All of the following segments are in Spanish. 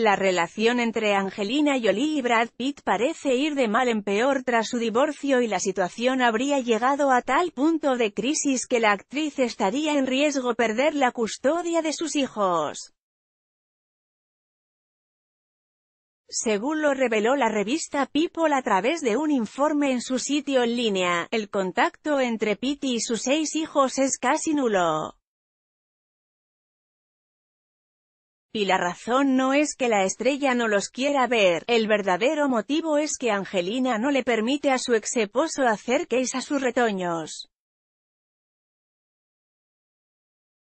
La relación entre Angelina Jolie y Brad Pitt parece ir de mal en peor tras su divorcio y la situación habría llegado a tal punto de crisis que la actriz estaría en riesgo perder la custodia de sus hijos. Según lo reveló la revista People a través de un informe en su sitio en línea, el contacto entre Pitt y sus seis hijos es casi nulo. Y la razón no es que la estrella no los quiera ver, el verdadero motivo es que Angelina no le permite a su ex esposo hacer a sus retoños.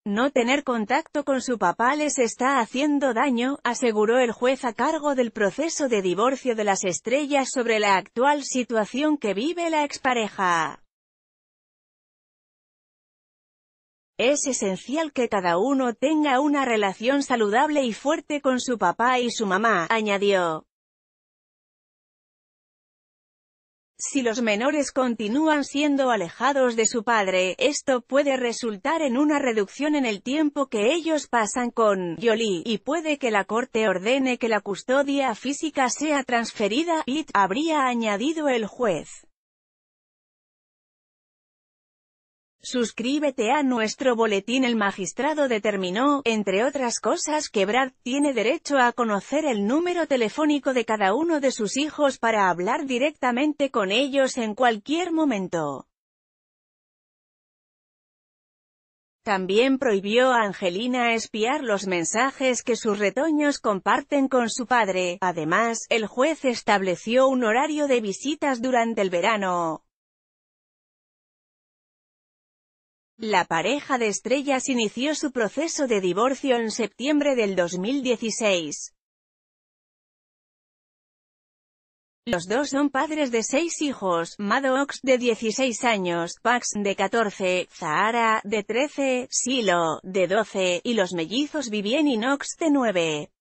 No tener contacto con su papá les está haciendo daño, aseguró el juez a cargo del proceso de divorcio de las estrellas sobre la actual situación que vive la expareja. Es esencial que cada uno tenga una relación saludable y fuerte con su papá y su mamá, añadió. Si los menores continúan siendo alejados de su padre, esto puede resultar en una reducción en el tiempo que ellos pasan con Jolie, y puede que la corte ordene que la custodia física sea transferida, habría añadido el juez. Suscríbete a nuestro boletín. El magistrado determinó, entre otras cosas, que Brad tiene derecho a conocer el número telefónico de cada uno de sus hijos para hablar directamente con ellos en cualquier momento. También prohibió a Angelina espiar los mensajes que sus retoños comparten con su padre. Además, el juez estableció un horario de visitas durante el verano. La pareja de estrellas inició su proceso de divorcio en septiembre del 2016. Los dos son padres de seis hijos, Maddox, de 16 años, Pax, de 14, Zahara, de 13, Silo, de 12, y los mellizos Vivien y de 9.